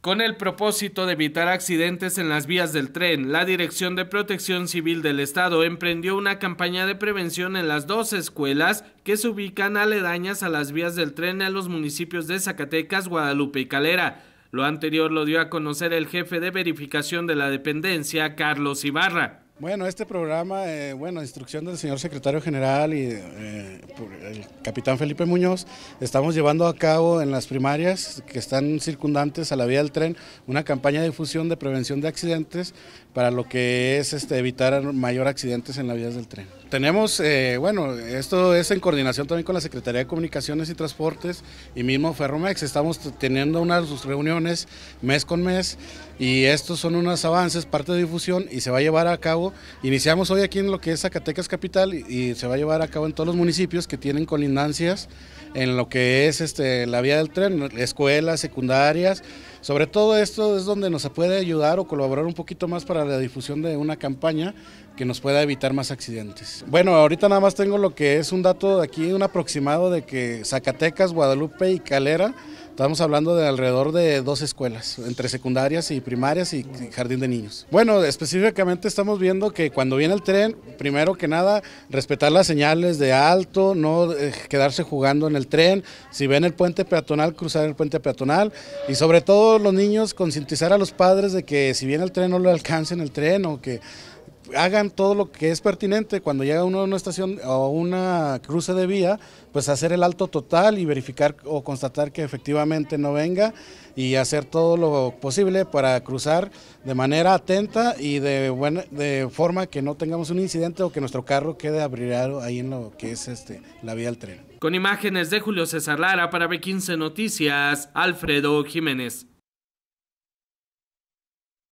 Con el propósito de evitar accidentes en las vías del tren, la Dirección de Protección Civil del Estado emprendió una campaña de prevención en las dos escuelas que se ubican aledañas a las vías del tren en los municipios de Zacatecas, Guadalupe y Calera. Lo anterior lo dio a conocer el jefe de verificación de la dependencia, Carlos Ibarra. Bueno, este programa, eh, bueno, instrucción del señor secretario general y eh, el capitán Felipe Muñoz, estamos llevando a cabo en las primarias que están circundantes a la vía del tren una campaña de difusión de prevención de accidentes para lo que es este, evitar mayor accidentes en las vías del tren. Tenemos, eh, bueno, esto es en coordinación también con la Secretaría de Comunicaciones y Transportes y mismo Ferromex. Estamos teniendo unas reuniones mes con mes y estos son unos avances, parte de difusión y se va a llevar a cabo Iniciamos hoy aquí en lo que es Zacatecas Capital y, se va a llevar a cabo en todos los municipios que tienen colindancias en lo que es este, la vía del tren, escuelas, secundarias. Sobre todo esto es donde nos puede ayudar o colaborar un poquito más para la difusión de una campaña que nos pueda evitar más accidentes. Bueno, ahorita nada más tengo lo que es un dato de aquí, un aproximado de que Zacatecas, Guadalupe y Calera Estamos hablando de alrededor de dos escuelas, entre secundarias y primarias y jardín de niños. Bueno, específicamente estamos viendo que cuando viene el tren, primero que nada, respetar las señales de alto, no eh, quedarse jugando en el tren, si ven el puente peatonal, cruzar el puente peatonal y sobre todo los niños concientizar a los padres de que si viene el tren no lo alcancen el tren o que hagan todo lo que es pertinente cuando llega uno a una estación o una cruce de vía, pues hacer el alto total y verificar o constatar que efectivamente no venga y hacer todo lo posible para cruzar de manera atenta y de buena, de forma que no tengamos un incidente o que nuestro carro quede abrigado ahí en lo que es este la vía del tren. Con imágenes de Julio César Lara para B15 Noticias, Alfredo Jiménez.